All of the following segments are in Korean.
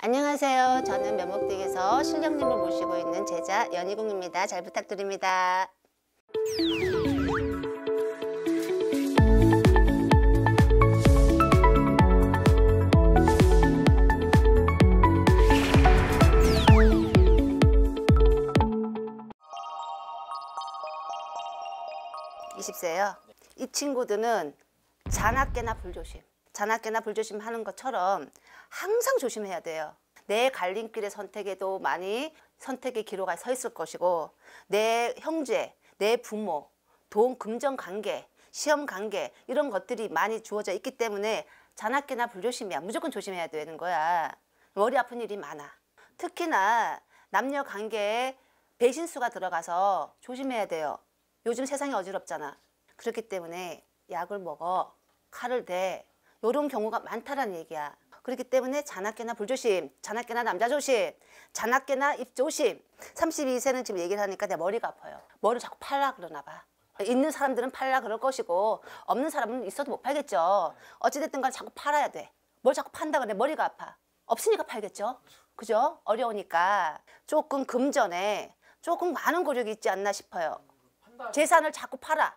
안녕하세요. 저는 면목댁에서 신령님을 모시고 있는 제자 연희궁입니다. 잘 부탁드립니다. 2 0세요이 친구들은 잔악계나 불조심. 잔악계나 불조심하는 것처럼 항상 조심해야 돼요. 내 갈림길의 선택에도 많이 선택의 기로가 서 있을 것이고 내 형제, 내 부모, 돈, 금전 관계, 시험 관계 이런 것들이 많이 주어져 있기 때문에 잔악기나 불조심이야. 무조건 조심해야 되는 거야. 머리 아픈 일이 많아. 특히나 남녀 관계에 배신수가 들어가서 조심해야 돼요. 요즘 세상이 어지럽잖아. 그렇기 때문에 약을 먹어. 칼을 대. 이런 경우가 많다라는 얘기야. 그렇기 때문에 자나깨나 불조심, 자나깨나 남자 조심, 자나깨나 입 조심. 32세는 지금 얘기를 하니까 내 머리가 아파요. 머리를 자꾸 팔라 그러나 봐. 있는 사람들은 팔라 그럴 것이고 없는 사람은 있어도 못 팔겠죠. 어찌됐든 간 자꾸 팔아야 돼. 뭘 자꾸 판다 그래 머리가 아파. 없으니까 팔겠죠. 그죠? 어려우니까 조금 금전에 조금 많은 고력이 있지 않나 싶어요. 재산을 자꾸 팔아.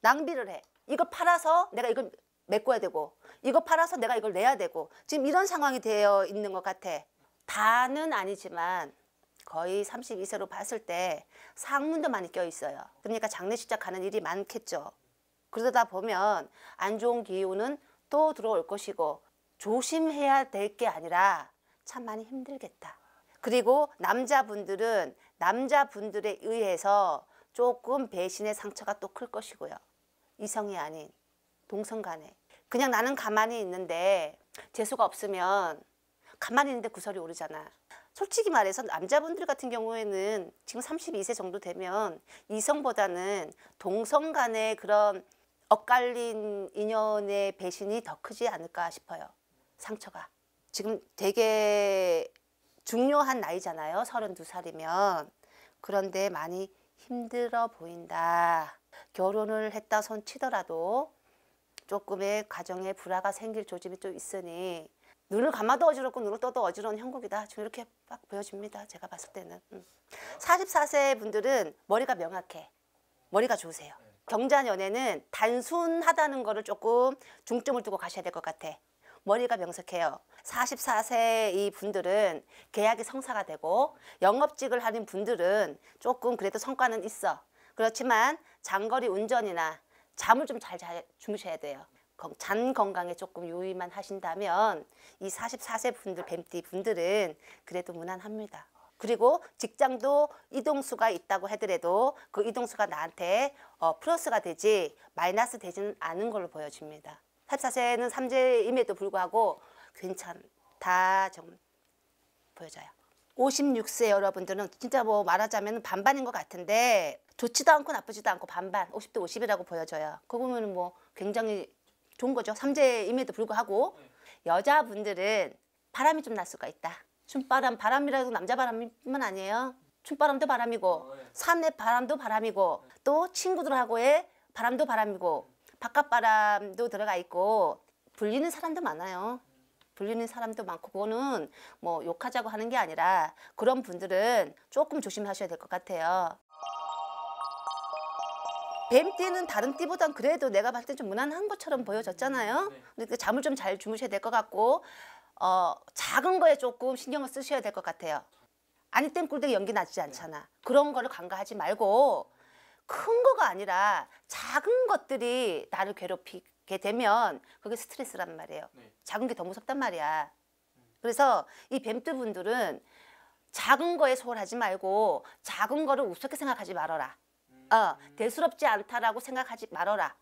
낭비를 해. 이걸 팔아서 내가 이걸 메꿔야 되고 이거 팔아서 내가 이걸 내야 되고 지금 이런 상황이 되어 있는 것 같아. 다는 아니지만 거의 32세로 봤을 때 상문도 많이 껴 있어요. 그러니까 장례식장 가는 일이 많겠죠. 그러다 보면 안 좋은 기운은 또 들어올 것이고 조심해야 될 게 아니라 참 많이 힘들겠다. 그리고 남자분들은 남자분들에 의해서 조금 배신의 상처가 또 클 것이고요. 이성이 아닌 동성 간에 그냥 나는 가만히 있는데 재수가 없으면 가만히 있는데 구설이 오르잖아. 솔직히 말해서 남자분들 같은 경우에는 지금 32세 정도 되면 이성보다는 동성 간의 그런 엇갈린 인연의 배신이 더 크지 않을까 싶어요. 상처가. 지금 되게 중요한 나이잖아요. 32살이면. 그런데 많이 힘들어 보인다. 결혼을 했다 손 치더라도 조금의 가정에 불화가 생길 조짐이 좀 있으니 눈을 감아도 어지럽고 눈을 떠도 어지러운 형국이다. 지금 이렇게 딱 보여집니다. 제가 봤을 때는. 44세 음. 분들은 머리가 명확해. 머리가 좋으세요. 경자 연애는 단순하다는 거를 조금 중점을 두고 가셔야 될 것 같아. 머리가 명석해요. 44세 이 분들은 계약이 성사가 되고 영업직을 하는 분들은 조금 그래도 성과는 있어. 그렇지만 장거리 운전이나 잠을 좀 잘 주무셔야 돼요. 잔 건강에 조금 유의만 하신다면 이 44세 분들, 뱀띠 분들은 그래도 무난합니다. 그리고 직장도 이동수가 있다고 하더라도 그 이동수가 나한테 어, 플러스가 되지 마이너스 되지는 않은 걸로 보여집니다. 44세는 삼재임에도 불구하고 괜찮다 좀 보여져요. 56세 여러분들은 진짜 뭐 말하자면 반반인 것 같은데 좋지도 않고 나쁘지도 않고 반반 50대 50이라고 보여져요. 그거 보면 뭐 굉장히 좋은 거죠. 삼재임에도 불구하고 네. 여자분들은 바람이 좀 날 수가 있다. 춤바람 바람이라도 남자 바람이면 아니에요. 춤바람도 바람이고 어, 예. 산의 바람도 바람이고 네. 또 친구들하고의 바람도 바람이고 바깥바람도 들어가 있고 불리는 사람도 많아요. 돌리는 사람도 많고 그거는 뭐 욕하자고 하는 게 아니라 그런 분들은 조금 조심하셔야 될 것 같아요. 뱀띠는 다른 띠보단 그래도 내가 봤을 때좀 무난한 것처럼 보여졌잖아요. 네. 그러 잠을 좀 잘 주무셔야 될 것 같고 어, 작은 거에 조금 신경을 쓰셔야 될 것 같아요. 아니 땜꿀대기 연기 나지 네. 않잖아. 그런 거를 간과하지 말고 큰 거가 아니라 작은 것들이 나를 괴롭히 렇게 되면 그게 스트레스란 말이에요. 네. 작은 게 더 무섭단 말이야. 음. 그래서 이 뱀뜨 분들은 작은 거에 소홀하지 말고 작은 거를 우습게 생각하지 말아라. 음. 어, 대수롭지 않다라고 생각하지 말아라.